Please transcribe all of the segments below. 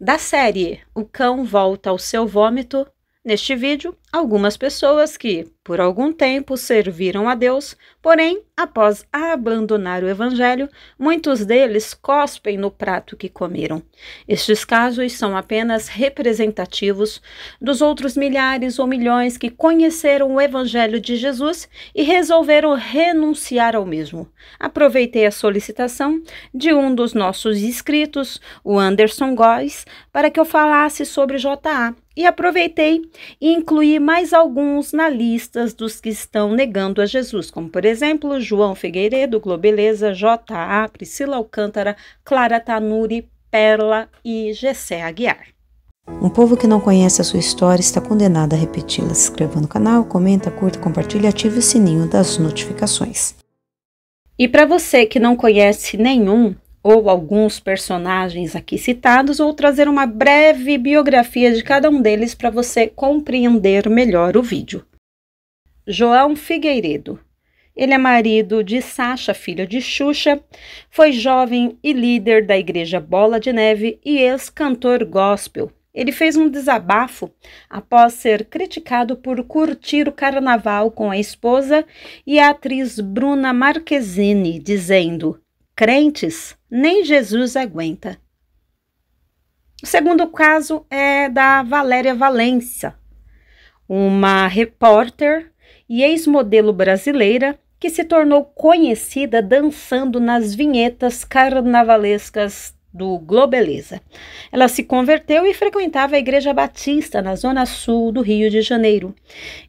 da série O Cão Volta ao Seu Vômito Neste vídeo, algumas pessoas que, por algum tempo, serviram a Deus, porém, após abandonar o Evangelho, muitos deles cospem no prato que comeram. Estes casos são apenas representativos dos outros milhares ou milhões que conheceram o Evangelho de Jesus e resolveram renunciar ao mesmo. Aproveitei a solicitação de um dos nossos inscritos, o Anderson Góes, para que eu falasse sobre JA e aproveitei e incluí mais alguns na lista dos que estão negando a Jesus, como por exemplo João Figueiredo, Globeleza, J.A., Priscila Alcântara, Clara Tanuri, Perla e Gessé Aguiar. Um povo que não conhece a sua história está condenado a repeti-la. Se inscreva no canal, comenta, curta, compartilha e ative o sininho das notificações. E para você que não conhece nenhum ou alguns personagens aqui citados, ou trazer uma breve biografia de cada um deles para você compreender melhor o vídeo. João Figueiredo. Ele é marido de Sasha, filha de Xuxa, foi jovem e líder da igreja Bola de Neve e ex-cantor gospel. Ele fez um desabafo após ser criticado por curtir o carnaval com a esposa e a atriz Bruna Marquezine, dizendo: crentes, nem Jesus aguenta. O segundo caso é da Valéria Valença, uma repórter e ex-modelo brasileira que se tornou conhecida dançando nas vinhetas carnavalescas do Globeleza. Ela se converteu e frequentava a Igreja Batista, na zona sul do Rio de Janeiro.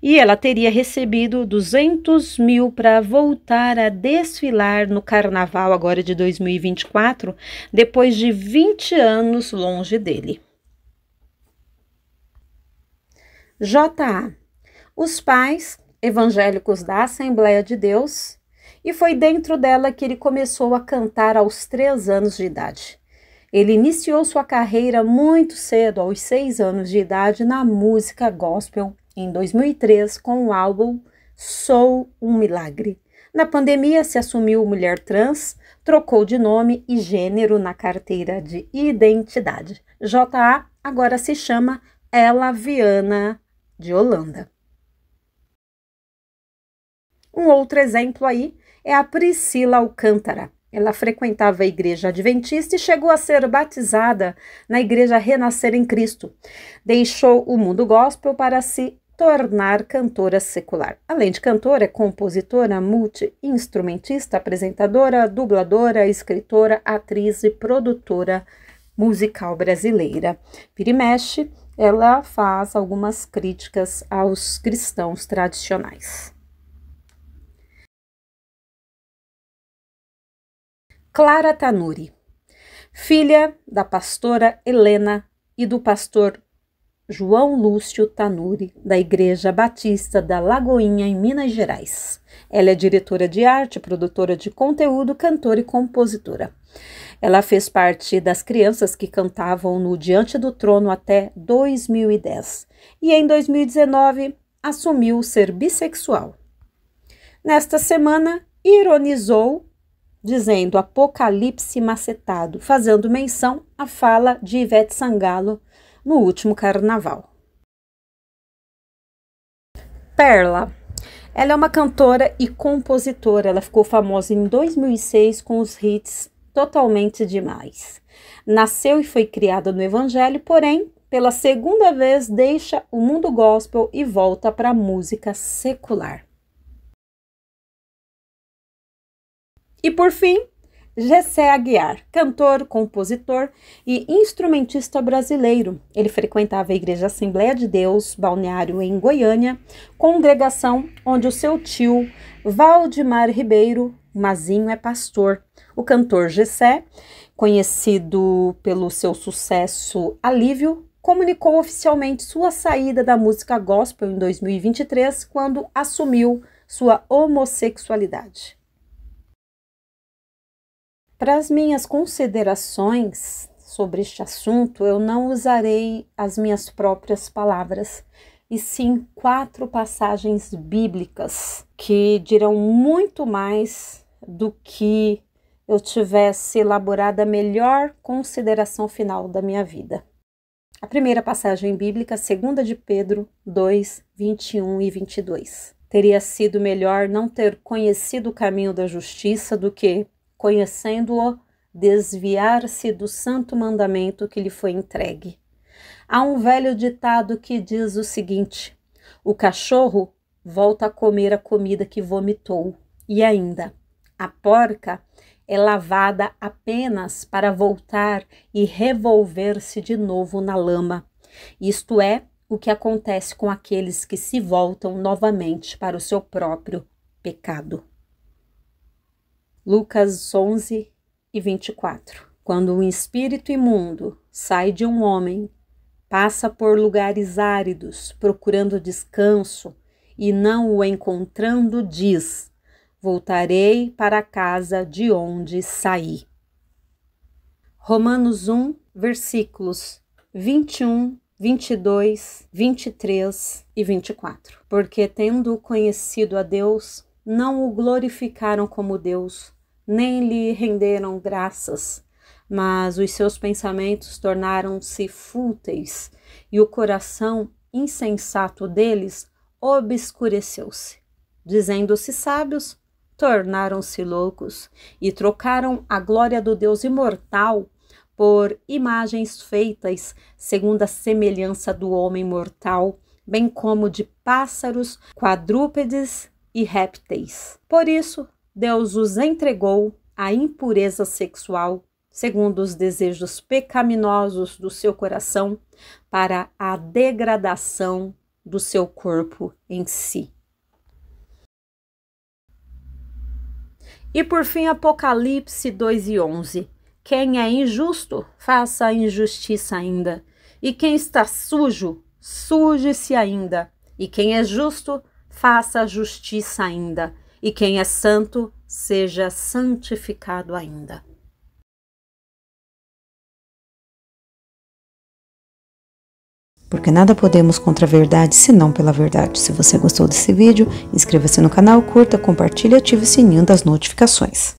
E ela teria recebido 200 mil para voltar a desfilar no carnaval agora de 2024, depois de 20 anos longe dele. J.A. Os pais evangélicos da Assembleia de Deus. E foi dentro dela que ele começou a cantar aos três anos de idade. Ele iniciou sua carreira muito cedo, aos seis anos de idade, na música gospel, em 2003, com o álbum Sou um Milagre. Na pandemia, se assumiu mulher trans, trocou de nome e gênero na carteira de identidade. JA agora se chama Ela Viana de Holanda. Um outro exemplo aí é a Priscila Alcântara. Ela frequentava a igreja adventista e chegou a ser batizada na igreja Renascer em Cristo. Deixou o mundo gospel para se tornar cantora secular. Além de cantora, é compositora, multi-instrumentista, apresentadora, dubladora, escritora, atriz e produtora musical brasileira. Vira mexe, ela faz algumas críticas aos cristãos tradicionais. Clara Tanuri, filha da pastora Helena e do pastor João Lúcio Tanuri, da Igreja Batista da Lagoinha, em Minas Gerais. Ela é diretora de arte, produtora de conteúdo, cantora e compositora. Ela fez parte das crianças que cantavam no Diante do Trono até 2010 e em 2019 assumiu ser bissexual. Nesta semana, ironizou dizendo Apocalipse macetado, fazendo menção à fala de Ivete Sangalo no último carnaval. Perla. Ela é uma cantora e compositora. Ela ficou famosa em 2006 com os hits Totalmente Demais. Nasceu e foi criada no Evangelho, porém, pela segunda vez deixa o mundo gospel e volta para a música secular. E por fim, Gessé Aguiar, cantor, compositor e instrumentista brasileiro. Ele frequentava a Igreja Assembleia de Deus, balneário em Goiânia, congregação onde o seu tio Valdemar Ribeiro Mazinho é pastor. O cantor Gessé, conhecido pelo seu sucesso Alívio, comunicou oficialmente sua saída da música gospel em 2023, quando assumiu sua homossexualidade. Para as minhas considerações sobre este assunto, eu não usarei as minhas próprias palavras, e sim quatro passagens bíblicas que dirão muito mais do que eu tivesse elaborado a melhor consideração final da minha vida. A primeira passagem bíblica, segunda de Pedro 2, 21 e 22. Teria sido melhor não ter conhecido o caminho da justiça do que, conhecendo-o, desviar-se do santo mandamento que lhe foi entregue. Há um velho ditado que diz o seguinte: o cachorro volta a comer a comida que vomitou, e ainda, a porca é lavada apenas para voltar e revolver-se de novo na lama. Isto é o que acontece com aqueles que se voltam novamente para o seu próprio pecado. Lucas 11 e 24. Quando um espírito imundo sai de um homem, passa por lugares áridos, procurando descanso, e não o encontrando, diz: Voltarei para a casa de onde saí. Romanos 1, versículos 21 22, 23 e 24. Porque tendo conhecido a Deus, não o glorificaram como Deus, nem lhe renderam graças, mas os seus pensamentos tornaram-se fúteis e o coração insensato deles obscureceu-se. Dizendo-se sábios, tornaram-se loucos e trocaram a glória do Deus imortal por imagens feitas segundo a semelhança do homem mortal, bem como de pássaros, quadrúpedes e répteis. Por isso, Deus os entregou à impureza sexual, segundo os desejos pecaminosos do seu coração, para a degradação do seu corpo em si. E por fim, Apocalipse 2 e 11. Quem é injusto, faça a injustiça ainda. E quem está sujo, suje-se ainda. E quem é justo, faça justiça ainda, e quem é santo, seja santificado ainda. porque nada podemos contra a verdade senão pela verdade. Se você gostou desse vídeo, inscreva-se no canal, curta, compartilhe e ative o sininho das notificações.